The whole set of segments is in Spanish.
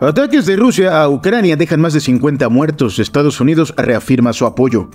Ataques de Rusia a Ucrania dejan más de 50 muertos. Estados Unidos reafirma su apoyo.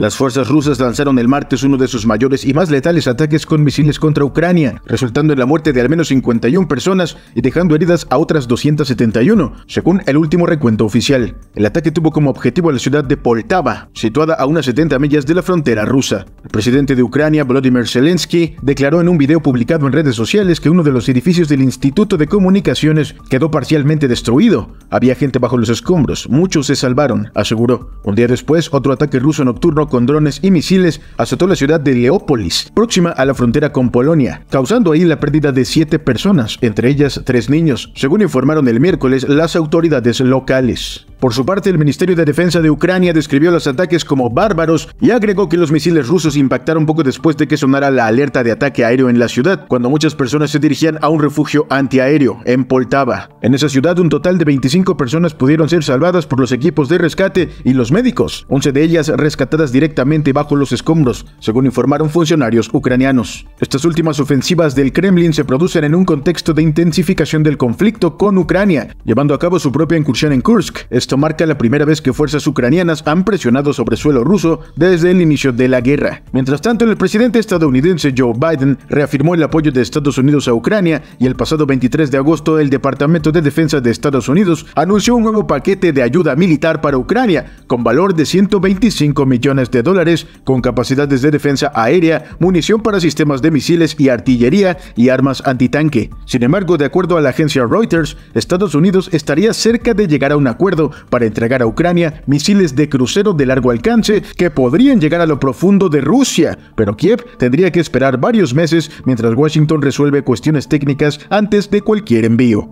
Las fuerzas rusas lanzaron el martes uno de sus mayores y más letales ataques con misiles contra Ucrania, resultando en la muerte de al menos 51 personas y dejando heridas a otras 271, según el último recuento oficial. El ataque tuvo como objetivo la ciudad de Poltava, situada a unas 70 millas de la frontera rusa. El presidente de Ucrania, Volodymyr Zelensky, declaró en un video publicado en redes sociales que uno de los edificios del Instituto de Comunicaciones quedó parcialmente destruido. Había gente bajo los escombros, muchos se salvaron, aseguró. Un día después, otro ataque ruso nocturno con drones y misiles azotó la ciudad de Leópolis, próxima a la frontera con Polonia, causando ahí la pérdida de siete personas, entre ellas tres niños, según informaron el miércoles las autoridades locales. Por su parte, el Ministerio de Defensa de Ucrania describió los ataques como bárbaros y agregó que los misiles rusos impactaron poco después de que sonara la alerta de ataque aéreo en la ciudad, cuando muchas personas se dirigían a un refugio antiaéreo en Poltava. En esa ciudad, un total de 25 personas pudieron ser salvadas por los equipos de rescate y los médicos, 11 de ellas rescatadas directamente bajo los escombros, según informaron funcionarios ucranianos. Estas últimas ofensivas del Kremlin se producen en un contexto de intensificación del conflicto con Ucrania, llevando a cabo su propia incursión en Kursk. Esto marca la primera vez que fuerzas ucranianas han presionado sobre suelo ruso desde el inicio de la guerra. Mientras tanto, el presidente estadounidense Joe Biden reafirmó el apoyo de Estados Unidos a Ucrania y el pasado 23 de agosto el Departamento de Defensa de Estados Unidos anunció un nuevo paquete de ayuda militar para Ucrania con valor de 125 millones de dólares con capacidades de defensa aérea, munición para sistemas de misiles y artillería y armas antitanque. Sin embargo, de acuerdo a la agencia Reuters, Estados Unidos estaría cerca de llegar a un acuerdo para entregar a Ucrania misiles de crucero de largo alcance que podrían llegar a lo profundo de Rusia, pero Kiev tendría que esperar varios meses mientras Washington resuelve cuestiones técnicas antes de cualquier envío.